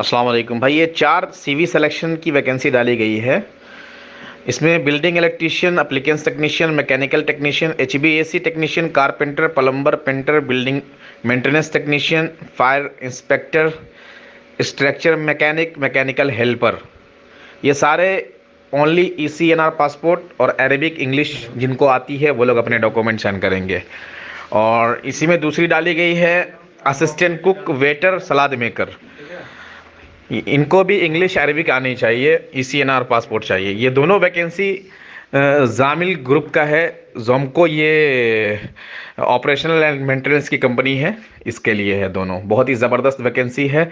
अस्सलाम वालेकुम भाई ये चार सीवी सिलेक्शन की वैकेंसी डाली गई है इसमें building electrician appliances technician mechanical technician H B A C technician carpenter plumber painter building maintenance technician fire inspector structure mechanic mechanical helper ये सारे only E C N R passport और Arabic English जिनको आती है वो लोग अपने document send करेंगे और इसी में दूसरी डाली गई है assistant cook waiter salad maker इनको भी इंग्लिश अरबिक आनी चाहिए E C N R passport चाहिए ये दोनों वैकेंसी जामिल ग्रुप का है जोमको ये ऑपरेशनल एंड मेंटेनेंस की कंपनी है इसके लिए है दोनों बहुत ही ज़बरदस्त वैकेंसी है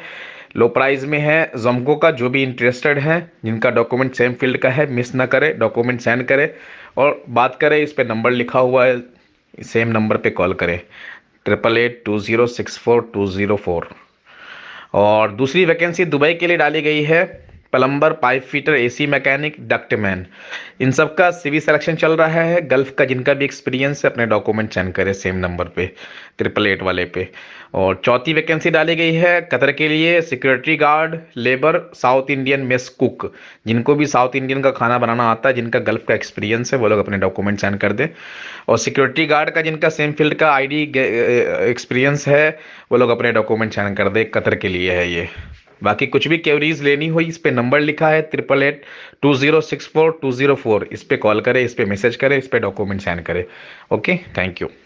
लो प्राइस में है जोमको का जो भी इंटरेस्टेड है जिनका डॉक्यूमेंट सेम फील्ड का है मिस ना करें डॉक्यूमेंट सेंड करें और बात करें इस पर नंबर लिखा हुआ है सेम नंबर पे कॉल करें triple eight two zero six four two zero four और दूसरी वैकेंसी दुबई के लिए डाली गई है plumber pipe fitter AC mechanic ductman इन सब का सीवी सिलेक्शन चल रहा है गल्फ का जिनका भी एक्सपीरियंस है अपने डॉक्यूमेंट चेंज करें सेम नंबर पे ट्रिपल एट वाले पे और चौथी वैकेंसी डाली गई है कतर के लिए security guard labour South Indian mess cook जिनको भी साउथ इंडियन का खाना बनाना आता है जिनका गल्फ का एक्सपीरियंस है वो लोग अपने डॉक्यूमेंट सेंड कर दें और सिक्योरिटी गार्ड का जिनका सेम फील्ड का आईडी एक्सपीरियंस है वो लोग अपने डॉक्यूमेंट सेंड कर दें कतर के लिए है ये बाकी कुछ भी क्वेरीज लेनी हो इस पे नंबर लिखा है triple eight two zero six four two zero four इस पे कॉल करें इस पे मैसेज करें इस पे डॉक्यूमेंट सेंड करें ओके थैंक यू